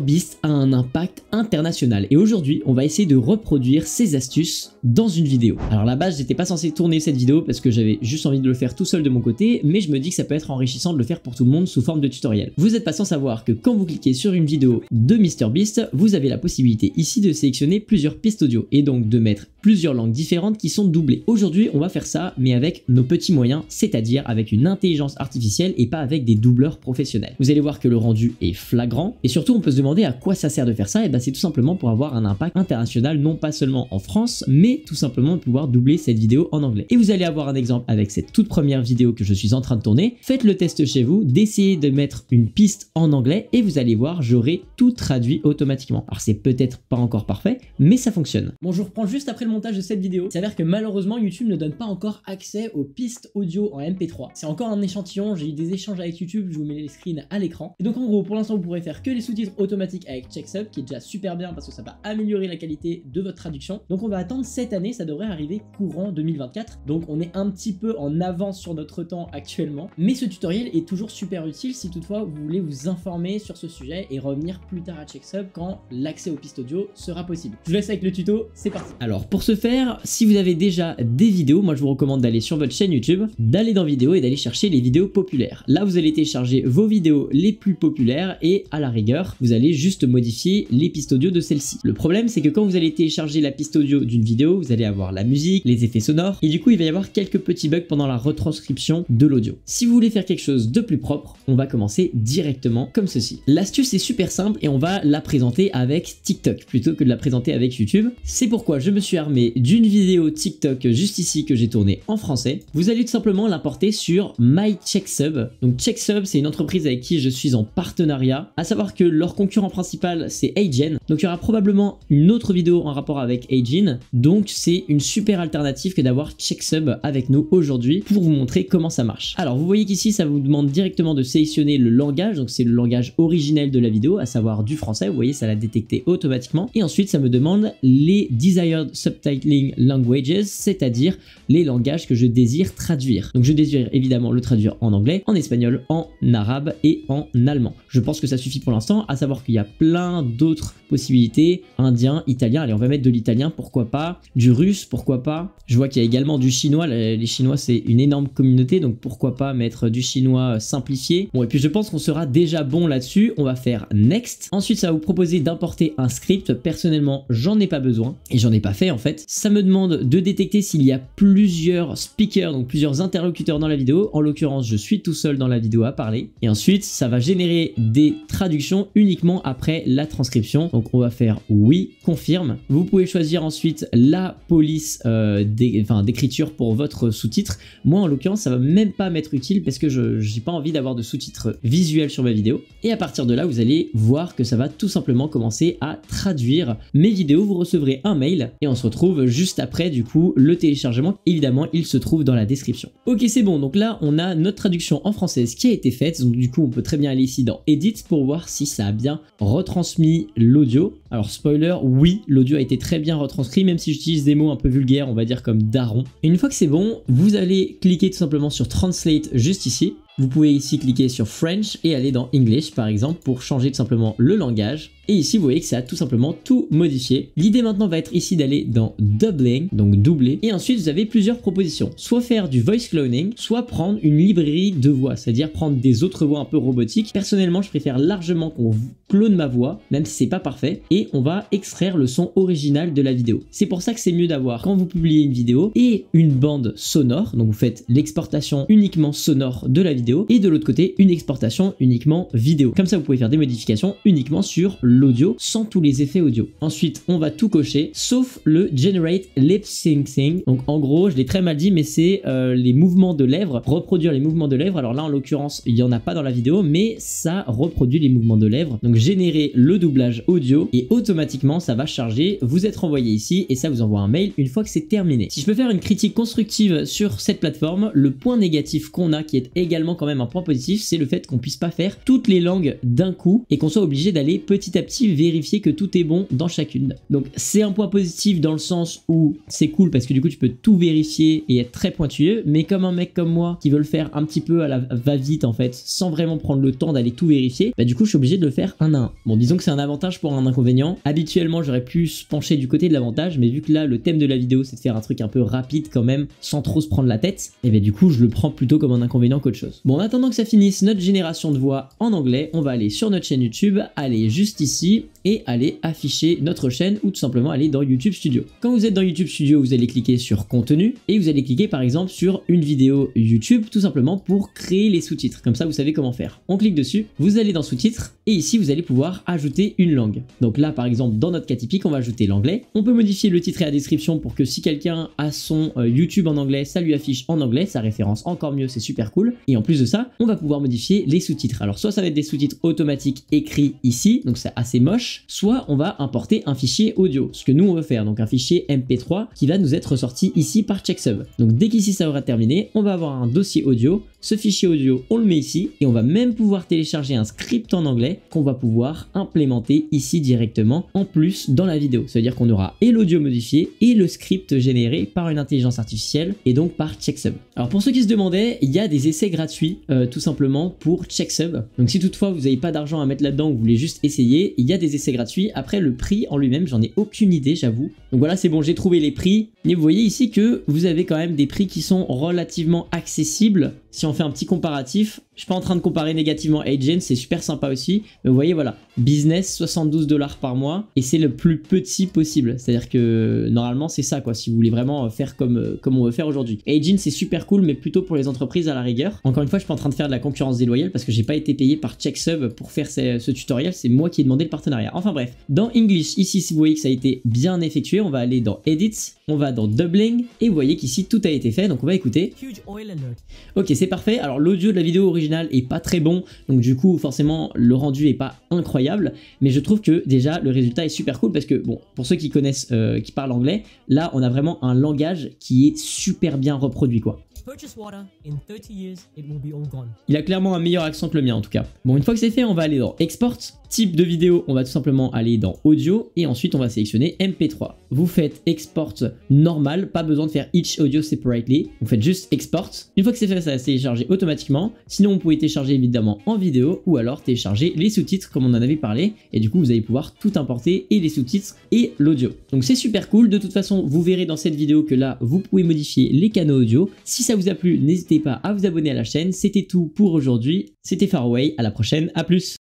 Beast a un impact international et aujourd'hui on va essayer de reproduire ses astuces dans une vidéo. Alors à la base j'étais pas censé tourner cette vidéo parce que j'avais juste envie de le faire tout seul de mon côté mais je me dis que ça peut être enrichissant de le faire pour tout le monde sous forme de tutoriel. Vous n'êtes pas sans savoir que quand vous cliquez sur une vidéo de Beast, vous avez la possibilité ici de sélectionner plusieurs pistes audio et donc de mettre plusieurs langues différentes qui sont doublées. Aujourd'hui on va faire ça mais avec nos petits moyens c'est-à-dire avec une intelligence artificielle et pas avec des doubleurs professionnels. Vous allez voir que le rendu est flagrant et surtout on peut se demander à quoi ça sert de faire ça. Et eh ben, c'est tout simplement pour avoir un impact international, non pas seulement en France, mais tout simplement de pouvoir doubler cette vidéo en anglais. Et vous allez avoir un exemple avec cette toute première vidéo que je suis en train de tourner. Faites le test chez vous, d'essayer de mettre une piste en anglais et vous allez voir, j'aurai tout traduit automatiquement. Alors c'est peut-être pas encore parfait, mais ça fonctionne. Bon, je reprends juste après le montage de cette vidéo. Il s'avère que malheureusement, YouTube ne donne pas encore accès aux pistes audio en MP3. C'est encore un échantillon, j'ai eu des échanges avec YouTube, je vous mets les screens à l'écran. Et donc en gros, pour l'instant, vous pourrez faire que les sous-titres Automatique avec CheckSub qui est déjà super bien parce que ça va améliorer la qualité de votre traduction. Donc on va attendre cette année, ça devrait arriver courant 2024. Donc on est un petit peu en avance sur notre temps actuellement. Mais ce tutoriel est toujours super utile si toutefois vous voulez vous informer sur ce sujet et revenir plus tard à CheckSub quand l'accès aux pistes audio sera possible. Je vous laisse avec le tuto, c'est parti Alors pour ce faire, si vous avez déjà des vidéos, moi je vous recommande d'aller sur votre chaîne YouTube, d'aller dans vidéos et d'aller chercher les vidéos populaires. Là vous allez télécharger vos vidéos les plus populaires et à la rigueur vous allez juste modifier les pistes audio de celle-ci. Le problème, c'est que quand vous allez télécharger la piste audio d'une vidéo, vous allez avoir la musique, les effets sonores, et du coup, il va y avoir quelques petits bugs pendant la retranscription de l'audio. Si vous voulez faire quelque chose de plus propre, on va commencer directement comme ceci. L'astuce est super simple et on va la présenter avec TikTok plutôt que de la présenter avec YouTube. C'est pourquoi je me suis armé d'une vidéo TikTok juste ici que j'ai tournée en français. Vous allez tout simplement l'importer sur MyCheckSub. Donc CheckSub, c'est une entreprise avec qui je suis en partenariat. À savoir que leur concurrent principal, c'est Agen. Donc il y aura probablement une autre vidéo en rapport avec Agen. Donc c'est une super alternative que d'avoir Checksub avec nous aujourd'hui pour vous montrer comment ça marche. Alors vous voyez qu'ici, ça vous demande directement de sélectionner le langage. Donc c'est le langage originel de la vidéo, à savoir du français. Vous voyez, ça l'a détecté automatiquement. Et ensuite, ça me demande les desired subtitling languages, c'est-à-dire les langages que je désire traduire. Donc je désire évidemment le traduire en anglais, en espagnol, en arabe et en allemand. Je pense que ça suffit pour l'instant à savoir qu'il y a plein d'autres possibilités, indien, italien, allez on va mettre de l'italien, pourquoi pas, du russe, pourquoi pas, je vois qu'il y a également du chinois, les chinois c'est une énorme communauté, donc pourquoi pas mettre du chinois euh, simplifié. Bon et puis je pense qu'on sera déjà bon là-dessus, on va faire next. Ensuite ça va vous proposer d'importer un script, personnellement j'en ai pas besoin, et j'en ai pas fait en fait. Ça me demande de détecter s'il y a plusieurs speakers, donc plusieurs interlocuteurs dans la vidéo, en l'occurrence je suis tout seul dans la vidéo à parler, et ensuite ça va générer des traductions, uniquement après la transcription. Donc on va faire oui, confirme. Vous pouvez choisir ensuite la police euh, d'écriture pour votre sous-titre. Moi en l'occurrence ça va même pas m'être utile parce que je n'ai pas envie d'avoir de sous-titres visuels sur ma vidéo. Et à partir de là vous allez voir que ça va tout simplement commencer à traduire mes vidéos. Vous recevrez un mail et on se retrouve juste après du coup le téléchargement. Évidemment il se trouve dans la description. Ok c'est bon donc là on a notre traduction en française qui a été faite. Donc du coup on peut très bien aller ici dans Edit pour voir si ça bien retransmis l'audio. Alors spoiler, oui, l'audio a été très bien retranscrit, même si j'utilise des mots un peu vulgaires, on va dire comme daron. une fois que c'est bon, vous allez cliquer tout simplement sur Translate juste ici. Vous pouvez ici cliquer sur French et aller dans English par exemple pour changer tout simplement le langage. Et ici, vous voyez que ça a tout simplement tout modifié. L'idée maintenant va être ici d'aller dans Doubling, donc doubler. Et ensuite, vous avez plusieurs propositions. Soit faire du voice cloning, soit prendre une librairie de voix, c'est-à-dire prendre des autres voix un peu robotiques. Personnellement, je préfère largement qu'on clone ma voix, même si c'est pas parfait. Et on va extraire le son original de la vidéo. C'est pour ça que c'est mieux d'avoir, quand vous publiez une vidéo, et une bande sonore. Donc vous faites l'exportation uniquement sonore de la vidéo. Et de l'autre côté, une exportation uniquement vidéo. Comme ça, vous pouvez faire des modifications uniquement sur le l'audio sans tous les effets audio. Ensuite, on va tout cocher sauf le generate lip syncing. Donc en gros, je l'ai très mal dit, mais c'est euh, les mouvements de lèvres, reproduire les mouvements de lèvres. Alors là, en l'occurrence, il n'y en a pas dans la vidéo, mais ça reproduit les mouvements de lèvres. Donc générer le doublage audio et automatiquement, ça va charger. Vous êtes renvoyé ici et ça vous envoie un mail une fois que c'est terminé. Si je peux faire une critique constructive sur cette plateforme, le point négatif qu'on a, qui est également quand même un point positif, c'est le fait qu'on puisse pas faire toutes les langues d'un coup et qu'on soit obligé d'aller petit à petit vérifier que tout est bon dans chacune. Donc c'est un point positif dans le sens où c'est cool parce que du coup tu peux tout vérifier et être très pointueux, mais comme un mec comme moi qui veut le faire un petit peu à la va-vite en fait, sans vraiment prendre le temps d'aller tout vérifier, bah du coup je suis obligé de le faire un à un. Bon disons que c'est un avantage pour un inconvénient. Habituellement j'aurais pu se pencher du côté de l'avantage, mais vu que là le thème de la vidéo c'est de faire un truc un peu rapide quand même, sans trop se prendre la tête, et eh bah ben, du coup je le prends plutôt comme un inconvénient qu'autre chose. Bon en attendant que ça finisse notre génération de voix en anglais, on va aller sur notre chaîne YouTube, aller juste ici ici et aller afficher notre chaîne ou tout simplement aller dans YouTube Studio. Quand vous êtes dans YouTube Studio, vous allez cliquer sur contenu et vous allez cliquer par exemple sur une vidéo YouTube tout simplement pour créer les sous-titres. Comme ça, vous savez comment faire. On clique dessus, vous allez dans sous-titres et ici, vous allez pouvoir ajouter une langue. Donc là, par exemple, dans notre cas typique, on va ajouter l'anglais. On peut modifier le titre et la description pour que si quelqu'un a son euh, YouTube en anglais, ça lui affiche en anglais, ça référence encore mieux, c'est super cool. Et en plus de ça, on va pouvoir modifier les sous-titres. Alors soit ça va être des sous-titres automatiques écrits ici, donc c'est assez moche, soit on va importer un fichier audio, ce que nous on veut faire, donc un fichier MP3 qui va nous être sorti ici par Checksub. Donc dès qu'ici ça aura terminé, on va avoir un dossier audio, ce fichier audio on le met ici et on va même pouvoir télécharger un script en anglais qu'on va pouvoir implémenter ici directement en plus dans la vidéo. C'est-à-dire qu'on aura et l'audio modifié et le script généré par une intelligence artificielle et donc par Checksub. Alors pour ceux qui se demandaient, il y a des essais gratuits euh, tout simplement pour Checksub. Donc si toutefois vous n'avez pas d'argent à mettre là-dedans ou vous voulez juste essayer, il y a des essais c'est gratuit. Après, le prix en lui-même, j'en ai aucune idée, j'avoue. Donc voilà, c'est bon, j'ai trouvé les prix. mais vous voyez ici que vous avez quand même des prix qui sont relativement accessibles si on fait un petit comparatif, je suis pas en train de comparer négativement Agent, c'est super sympa aussi, vous voyez voilà, business 72 dollars par mois et c'est le plus petit possible. C'est-à-dire que normalement c'est ça quoi, si vous voulez vraiment euh, faire comme euh, comme on veut faire aujourd'hui. Agent c'est super cool mais plutôt pour les entreprises à la rigueur. Encore une fois, je suis pas en train de faire de la concurrence déloyale parce que j'ai pas été payé par Checksub pour faire ce, tutoriel, c'est moi qui ai demandé le partenariat. Enfin bref, dans English ici si vous voyez que ça a été bien effectué, on va aller dans Edits, on va dans Doubling et vous voyez qu'ici tout a été fait donc on va écouter. OK, c'est parfait. Alors l'audio de la vidéo originale est pas très bon, donc du coup forcément le rendu est pas incroyable, mais je trouve que déjà le résultat est super cool parce que bon, pour ceux qui connaissent, euh, qui parlent anglais, là on a vraiment un langage qui est super bien reproduit quoi. Il a clairement un meilleur accent que le mien en tout cas. Bon, une fois que c'est fait, on va aller dans Export. Type de vidéo, on va tout simplement aller dans Audio et ensuite on va sélectionner MP3. Vous faites Export normal, pas besoin de faire each audio separately. Vous faites juste Export. Une fois que c'est fait, ça va se télécharger automatiquement. Sinon, vous pouvez télécharger évidemment en vidéo ou alors télécharger les sous-titres comme on en avait parlé. Et du coup, vous allez pouvoir tout importer et les sous-titres et l'audio. Donc c'est super cool. De toute façon, vous verrez dans cette vidéo que là, vous pouvez modifier les canaux audio. Si ça ça vous a plu, n'hésitez pas à vous abonner à la chaîne. C'était tout pour aujourd'hui. C'était Faraway, à la prochaine, à plus